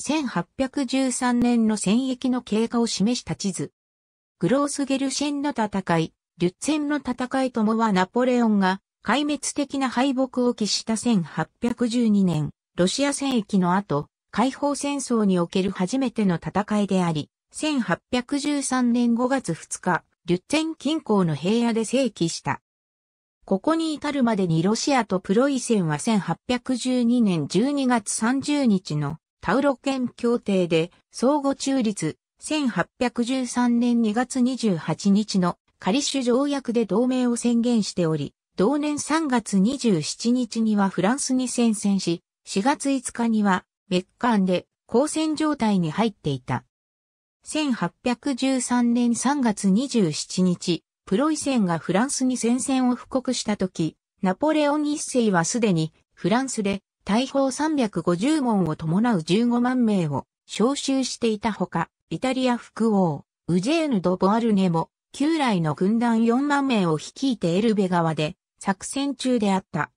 1813年の戦役の経過を示した地図。グロースゲルシェンの戦い、リュッツェンの戦いともはナポレオンが壊滅的な敗北を喫した1812年、ロシア戦役の後、解放戦争における初めての戦いであり、1813年5月2日、リュッツェン近郊の平野で正規した。ここに至るまでにロシアとプロイセンは1812年12月30日のカウロ県協定で相互中立1813年2月28日の仮主条約で同盟を宣言しており、同年3月27日にはフランスに宣戦し、4月5日にはメッカンで交戦状態に入っていた。1813年3月27日、プロイセンがフランスに宣戦を布告した時、ナポレオン一世はすでにフランスで大砲350門を伴う15万名を招集していたほか、イタリア副王、ウジェーヌ・ド・ボアルネも、旧来の軍団4万名を率いてエルベ川で作戦中であった。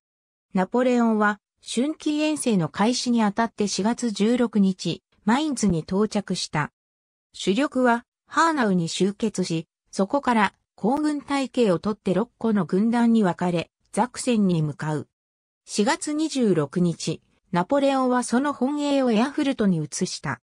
ナポレオンは、春季遠征の開始にあたって4月16日、マインズに到着した。主力は、ハーナウに集結し、そこから、行軍体系をとって6個の軍団に分かれ、ザクセンに向かう。4月26日、ナポレオンはその本営をエアフルトに移した。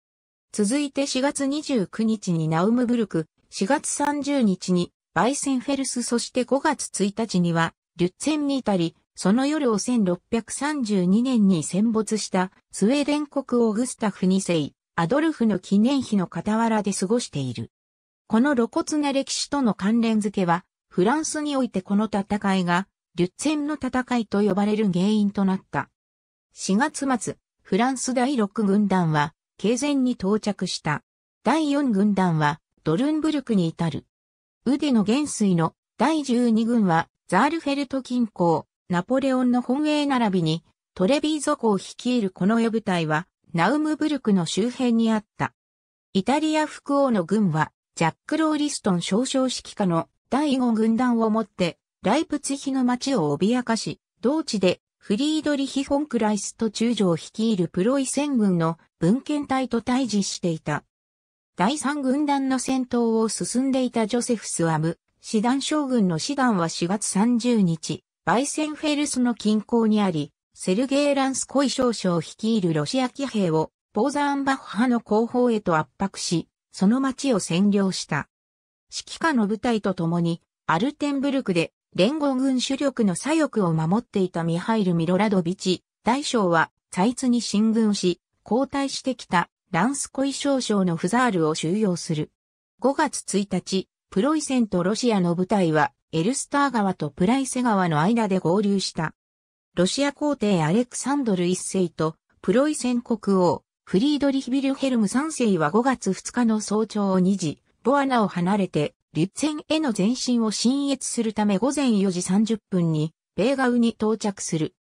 続いて4月29日にナウムブルク、4月30日にバイセンフェルスそして5月1日にはリュッツェンに至り、その夜を1632年に戦没したスウェーデン国王グスタフ2世、アドルフの記念碑の傍らで過ごしている。この露骨な歴史との関連付けは、フランスにおいてこの戦いがリュッツェンの戦いと呼ばれる原因となった。4月末、フランス第6軍団は、経前に到着した。第4軍団は、ドルンブルクに至る。腕の元帥の第12軍は、ザールフェルト近郊、ナポレオンの本営並びに、トレビーゾを率いるこの予部隊は、ナウムブルクの周辺にあった。イタリア副王の軍は、ジャック・ローリストン少将指揮下の第5軍団をもって、ライプツヒの町を脅かし、同地でフリードリヒ・フォンクライスト中将率いるプロイセン軍の文献隊と対峙していた。第三軍団の戦闘を進んでいたジョセフス・ワム、師団将軍の師団は4月30日、バイセンフェルスの近郊にあり、セルゲー・ランスコイ少将率いるロシア騎兵をポーザーンバッハの後方へと圧迫し、その町を占領した。指揮下の部隊と共に、アルテンブルクで連合軍主力の左翼を守っていたミハイル・ミロラドビチ、大将は、サイツに進軍し、交代してきたランスコイ少将のフザールを収容する。5月1日、プロイセンとロシアの部隊は、エルスター川とプライセ川の間で合流した。ロシア皇帝アレクサンドル一世と、プロイセン国王、フリードリヒビルヘルム三世は5月2日の早朝2時、ボアナを離れて、リュッツェンへの前進を進越するため午前4時30分に、ベーガウに到着する。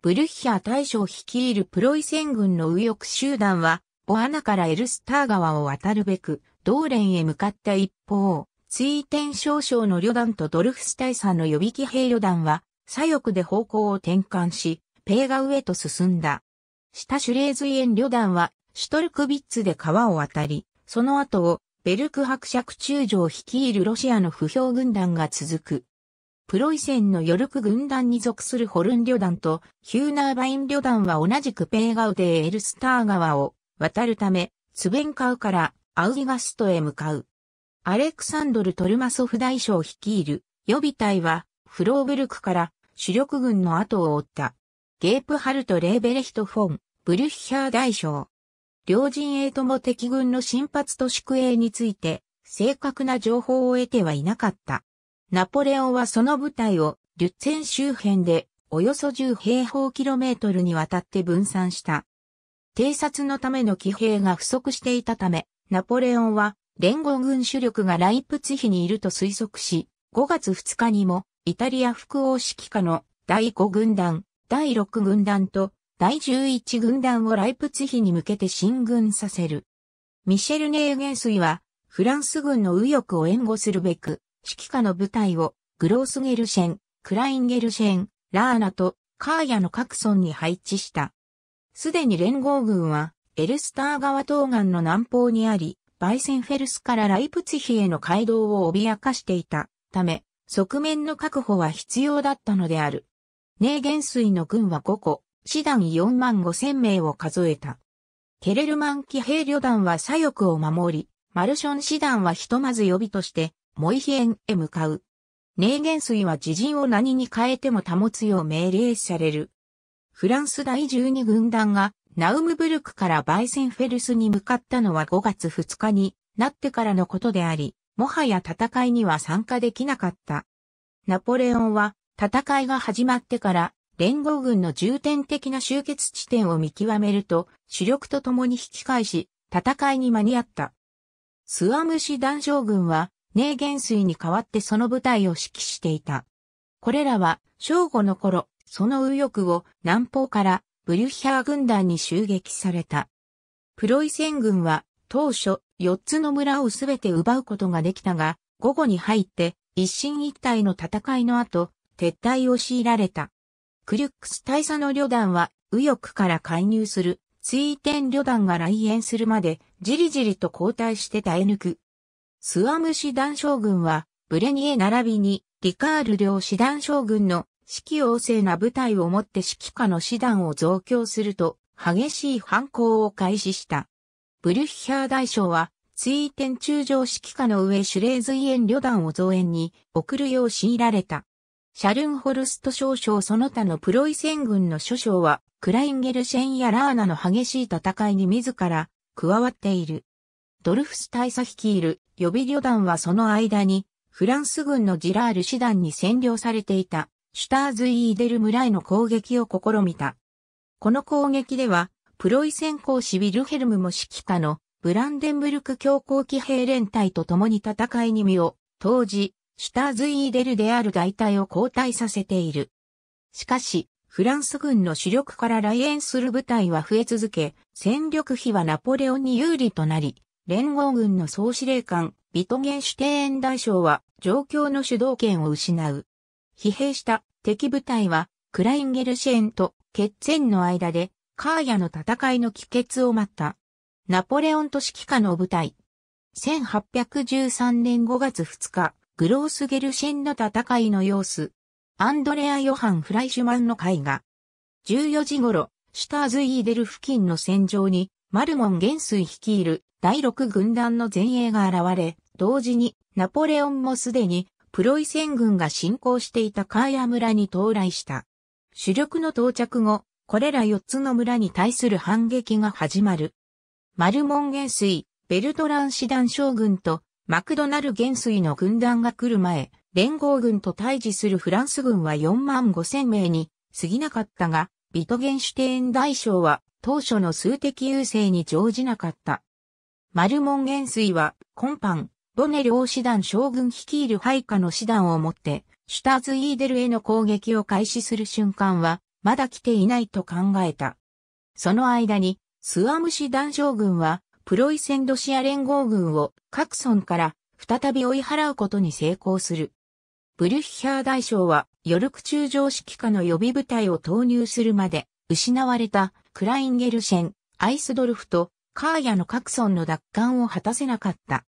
ブルッヒャー大将率いるプロイセン軍の右翼集団は、ボアナからエルスター川を渡るべく、ドーレンへ向かった一方、追天少将の旅団とドルフス大佐の予備機兵旅団は、左翼で方向を転換し、ペーガウへと進んだ。下シュレーズイエン旅団は、シュトルクビッツで川を渡り、その後をベルク伯爵中将率いるロシアの不評軍団が続く。プロイセンのヨルク軍団に属するホルン旅団とヒューナーバイン旅団は同じくペーガウデーエルスター川を渡るため、ツベンカウからアウギガストへ向かう。アレクサンドル・トルマソフ大将率いる予備隊はフローブルクから主力軍の後を追った。ゲープハルト・レーベレヒト・フォン、ブリュッヒャー大将、両陣営とも敵軍の進発と宿営について、正確な情報を得てはいなかった。ナポレオンはその部隊を、リュッツェン周辺で、およそ10平方キロメートルにわたって分散した。偵察のための騎兵が不足していたため、ナポレオンは、連合軍主力がライプツヒにいると推測し、5月2日にも、イタリア副王指揮下の第5軍団、第6軍団と第11軍団をライプツヒに向けて進軍させる。ミシェル・ネーゲンスイは、フランス軍の右翼を援護するべく、指揮下の部隊を、グロースゲルシェン、クラインゲルシェン、ラーナと、カーヤの各村に配置した。すでに連合軍は、エルスター川東岸の南方にあり、バイセンフェルスからライプツヒへの街道を脅かしていたため、側面の確保は必要だったのである。ネーゲン水の軍は5個、師団4万5千名を数えた。ケレルマン騎兵旅団は左翼を守り、マルション師団はひとまず予備として、モイヒエンへ向かう。ネーゲン水は自陣を何に変えても保つよう命令される。フランス第12軍団がナウムブルクからバイセンフェルスに向かったのは5月2日になってからのことであり、もはや戦いには参加できなかった。ナポレオンは戦いが始まってから連合軍の重点的な集結地点を見極めると、主力と共に引き返し、戦いに間に合った。スワムシ団将軍は、ネーゲン水に代わってその部隊を指揮していた。これらは、正午の頃、その右翼を南方からブリュッヒャー軍団に襲撃された。プロイセン軍は当初4つの村をすべて奪うことができたが、午後に入って一進一退の戦いの後、撤退を強いられた。クリュックス大佐の旅団は右翼から介入する追転旅団が来園するまでじりじりと交代して耐え抜く。スワム師団将軍はブレニエ並びにリカール領師団将軍の指揮旺盛な部隊をもって指揮下の師団を増強すると激しい反抗を開始した。ブリュッヒャー大将は追転中将指揮下の上シュレーズイエン旅団を増援に送るよう強いられた。シャルンホルスト少将その他のプロイセン軍の諸将は、クラインゲルシェンやラーナの激しい戦いに自ら加わっている。ドルフス大佐率いる予備旅団はその間に、フランス軍のジラール師団に占領されていた、シュターズ・イーデル村への攻撃を試みた。この攻撃では、プロイセン公使ウィルヘルムも指揮下のブランデンブルク強硬騎兵連隊と共に戦いに身を投じ、シュターズイーデルである大隊を交代させている。しかし、フランス軍の主力から来園する部隊は増え続け、戦力比はナポレオンに有利となり、連合軍の総司令官、ビトゲンシュテーン大将は状況の主導権を失う。疲弊した敵部隊は、クラインゲルシェーンと決戦の間で、カーヤの戦いの帰結を待った。ナポレオンと指揮下の部隊。1813年5月2日、グロースゲルシェンの戦いの様子。アンドレア・ヨハン・フライシュマンの絵画。14時頃、シュターズ・イーデル付近の戦場に、マルモン元帥率いる第6軍団の前衛が現れ、同時にナポレオンもすでにプロイセン軍が侵攻していたカーヤ村に到来した。主力の到着後、これら4つの村に対する反撃が始まる。マルモン元帥、ベルトラン師団将軍とマクドナル元帥の軍団が来る前、連合軍と対峙するフランス軍は4万5千名に過ぎなかったが、ビトゲンシュテーン大将は当初の数的優勢に乗じなかった。マルモン元帥は、今般、ボネ両師団将軍率いる配下の師団をもって、シュターズ・イーデルへの攻撃を開始する瞬間は、まだ来ていないと考えた。その間に、スワム師団将軍は、プロイセンロシア連合軍を各村から再び追い払うことに成功する。ブリュッヒャー大将はヨルク中将指揮下の予備部隊を投入するまで失われたクラインゲルシェン、アイスドルフとカーヤの各村の奪還を果たせなかった。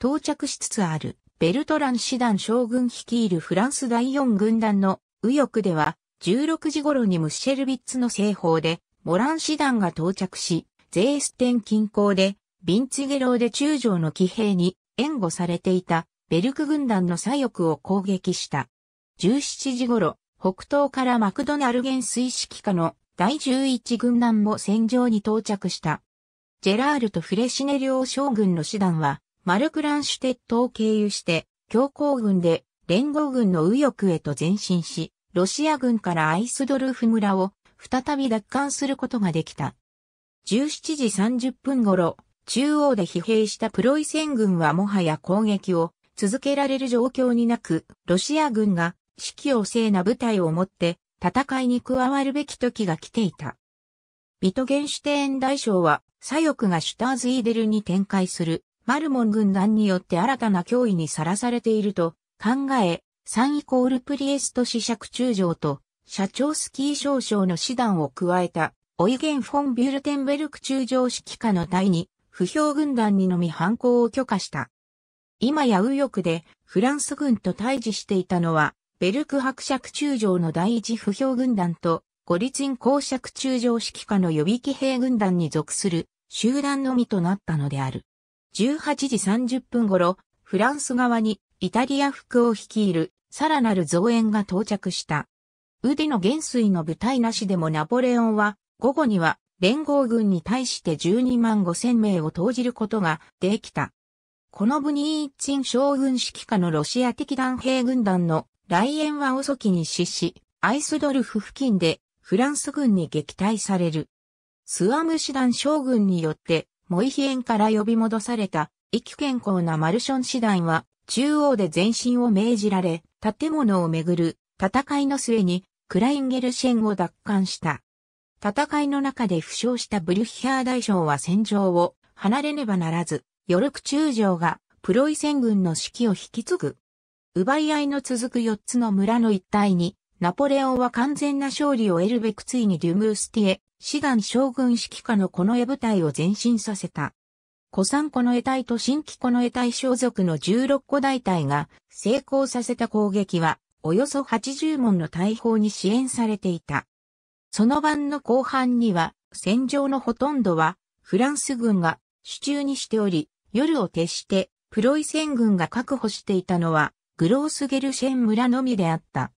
到着しつつあるベルトラン師団将軍率いるフランス第4軍団の右翼では16時頃にムッシェルビッツの西方でモラン師団が到着しゼーステン近郊で、ビンツゲローで中将の騎兵に援護されていたベルク軍団の左翼を攻撃した。17時頃、北東からマクドナルゲン水指揮下の第11軍団も戦場に到着した。ジェラールとフレシネ領将軍の師団は、マルクランシュテットを経由して、強行軍で連合軍の右翼へと前進し、ロシア軍からアイスドルフ村を再び奪還することができた。17時30分頃、中央で疲弊したプロイセン軍はもはや攻撃を続けられる状況になく、ロシア軍が指揮を盛な部隊を持って戦いに加わるべき時が来ていた。ビトゲンシュテーン大将は左翼がシュターズイーデルに展開するマルモン軍団によって新たな脅威にさらされていると考え、3イコールプリエスト試釈中将と社長スキー少将の師団を加えたオイゲン・フォン・ビュルテンベルク中将指揮下の隊に、不評軍団にのみ反抗を許可した。今や右翼でフランス軍と対峙していたのは、ベルク伯爵中将の第一不評軍団と、ゴリツイン公爵中将指揮下の予備機兵軍団に属する集団のみとなったのである。18時30分頃、フランス側にイタリア服を率いるさらなる増援が到着した。腕の元帥の部隊なしでもナポレオンは午後には連合軍に対して12万5千名を投じることができた。この部にチ鎮将軍指揮下のロシア的団兵軍団の来園は遅きに失し、アイスドルフ付近でフランス軍に撃退される。スワム師団将軍によってモイヒエンから呼び戻された、意気健康なマルション師団は中央で前進を命じられ、建物をめぐる戦いの末にクラインゲルシェンを奪還した。戦いの中で負傷したブリュッヒャー大将は戦場を離れねばならず、ヨルク中将がプロイセン軍の指揮を引き継ぐ。奪い合いの続く4つの村の一帯に、ナポレオンは完全な勝利を得るべくついにデュムースティエ、志願将軍指揮下のこの絵部隊を前進させた。古参この絵隊と新規この絵隊小族の16個大隊が成功させた攻撃は、およそ80門の大砲に支援されていた。その晩の後半には、戦場のほとんどは、フランス軍が手中にしており、夜を徹して、プロイセン軍が確保していたのは、グロースゲルシェン村のみであった。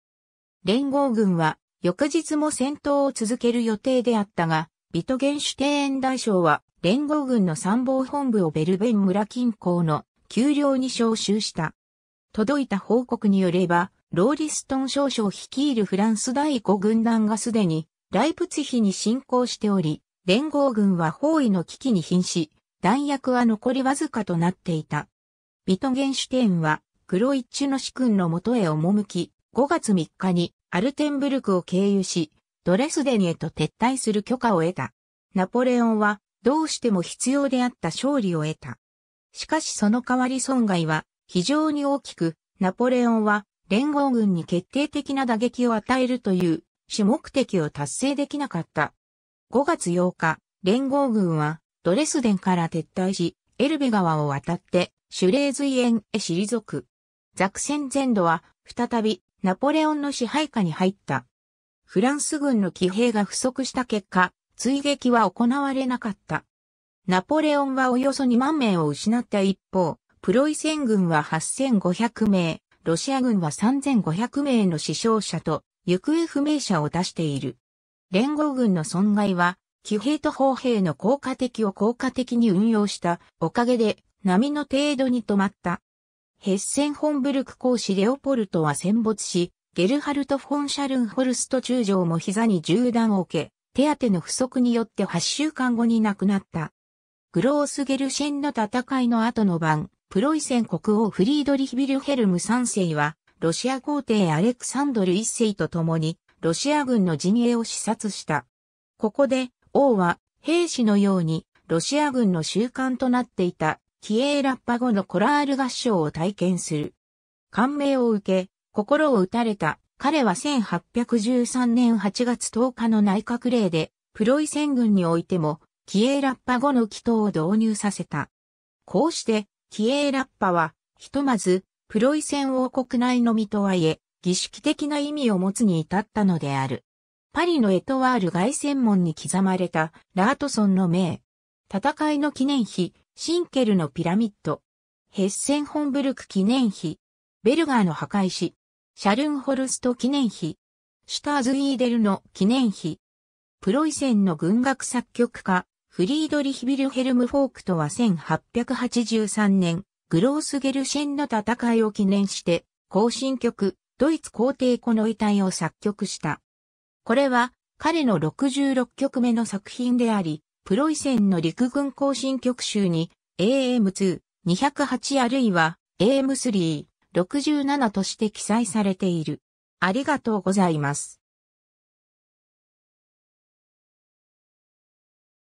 連合軍は、翌日も戦闘を続ける予定であったが、ビトゲンシュテーン大将は、連合軍の参謀本部をベルベン村近郊の丘陵に招集した。届いた報告によれば、ローリストン少将率いるフランス第5軍団がすでにライプツヒに侵攻しており、連合軍は包囲の危機に瀕し、弾薬は残りわずかとなっていた。ビトゲンシュテーンは、クロイッチュの主君のもとへ赴き、5月3日にアルテンブルクを経由し、ドレスデンへと撤退する許可を得た。ナポレオンは、どうしても必要であった勝利を得た。しかしその代わり損害は非常に大きく、ナポレオンは連合軍に決定的な打撃を与えるという主目的を達成できなかった。5月8日、連合軍はドレスデンから撤退し、エルベ川を渡ってシュレーズイエンへ退く。ザクセン全土は再びナポレオンの支配下に入った。フランス軍の騎兵が不足した結果、追撃は行われなかった。ナポレオンはおよそ2万名を失った一方、プロイセン軍は8500名、ロシア軍は3500名の死傷者と行方不明者を出している。連合軍の損害は、騎兵と砲兵の効果的を効果的に運用したおかげで波の程度に止まった。ヘッセンホンブルク公使レオポルトは戦没し、ゲルハルト・フォン・シャルンホルスト中将も膝に銃弾を受け、手当の不足によって8週間後に亡くなった。グロースゲルシェンの戦いの後の晩、プロイセン国王フリードリヒビルヘルム3世は、ロシア皇帝アレクサンドル一世と共に、ロシア軍の陣営を視察した。ここで、王は、兵士のように、ロシア軍の習慣となっていた、キエーラッパ語のコラール合唱を体験する。感銘を受け、心を打たれた、彼は1813年8月10日の内閣令で、プロイセン軍においても、キエーラッパ語の祈祷を導入させた。こうして、キエーラッパは、ひとまず、プロイセン王国内のみとはいえ、儀式的な意味を持つに至ったのである。パリのエトワール外戦門に刻まれたラートソンの名。戦いの記念碑、シンケルのピラミッド。ヘッセンホンブルク記念碑。ベルガーの破壊石。シャルンホルスト記念碑。シュターズ・イーデルの記念碑。プロイセンの軍楽作曲家、フリードリヒ・ビルヘルム・フォークとは1883年、グロースゲルシェンの戦いを記念して、行進曲、ドイツ皇帝子の遺体を作曲した。これは、彼の66曲目の作品であり、プロイセンの陸軍行進曲集に、AM2、208あるいは、AM3、67として記載されている。ありがとうございます。